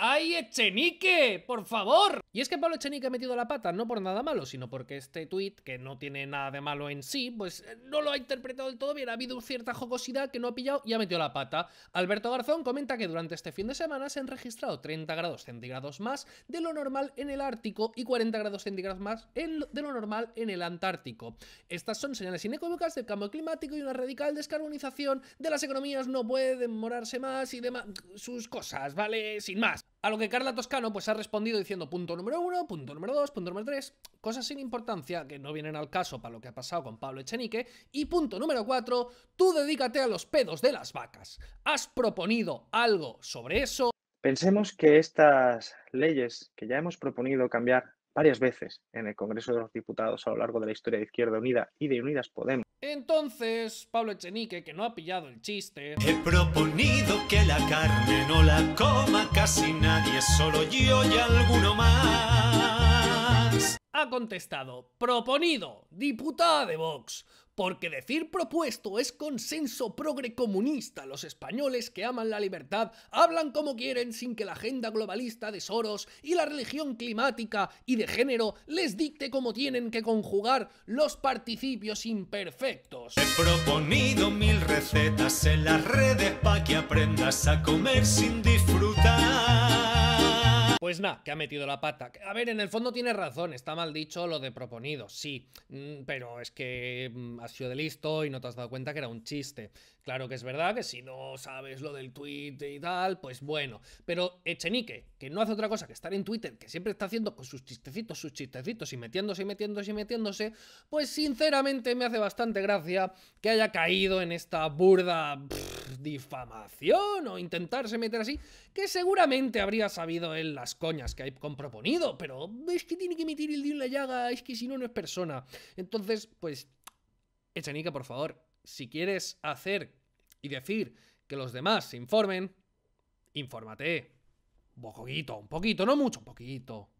¡Ay, Echenique! ¡Por favor! Y es que Pablo Echenique ha metido la pata no por nada malo, sino porque este tuit, que no tiene nada de malo en sí, pues eh, no lo ha interpretado del todo bien. Ha habido cierta jocosidad que no ha pillado y ha metido la pata. Alberto Garzón comenta que durante este fin de semana se han registrado 30 grados centígrados más de lo normal en el Ártico y 40 grados centígrados más de lo normal en el Antártico. Estas son señales inequívocas del cambio climático y una radical descarbonización de las economías no puede demorarse más y demás. sus cosas, ¿vale? Sin más. A lo que Carla Toscano pues ha respondido diciendo punto número uno, punto número dos, punto número tres, cosas sin importancia que no vienen al caso para lo que ha pasado con Pablo Echenique. Y punto número cuatro, tú dedícate a los pedos de las vacas. ¿Has proponido algo sobre eso? Pensemos que estas leyes que ya hemos proponido cambiar varias veces en el Congreso de los Diputados a lo largo de la historia de Izquierda Unida y de Unidas Podemos entonces, Pablo Echenique, que no ha pillado el chiste... He proponido que la carne no la coma casi nadie, solo yo y alguno más ha contestado, proponido, diputada de Vox, porque decir propuesto es consenso progre comunista. Los españoles que aman la libertad hablan como quieren sin que la agenda globalista de Soros y la religión climática y de género les dicte cómo tienen que conjugar los participios imperfectos. He proponido mil recetas en las redes para que aprendas a comer sin pues nada, que ha metido la pata. A ver, en el fondo tiene razón, está mal dicho lo de proponido, sí, mm, pero es que mm, has sido de listo y no te has dado cuenta que era un chiste. Claro que es verdad que si no sabes lo del tweet y tal, pues bueno. Pero Echenique, que no hace otra cosa que estar en Twitter, que siempre está haciendo con pues, sus chistecitos, sus chistecitos y metiéndose y metiéndose y metiéndose, pues sinceramente me hace bastante gracia que haya caído en esta burda difamación o intentarse meter así, que seguramente habría sabido él las coñas que ha con pero es que tiene que meter el dedo en la llaga, es que si no, no es persona. Entonces, pues, Echenica, por favor, si quieres hacer y decir que los demás se informen, infórmate. Un poquito, un poquito, no mucho, un poquito.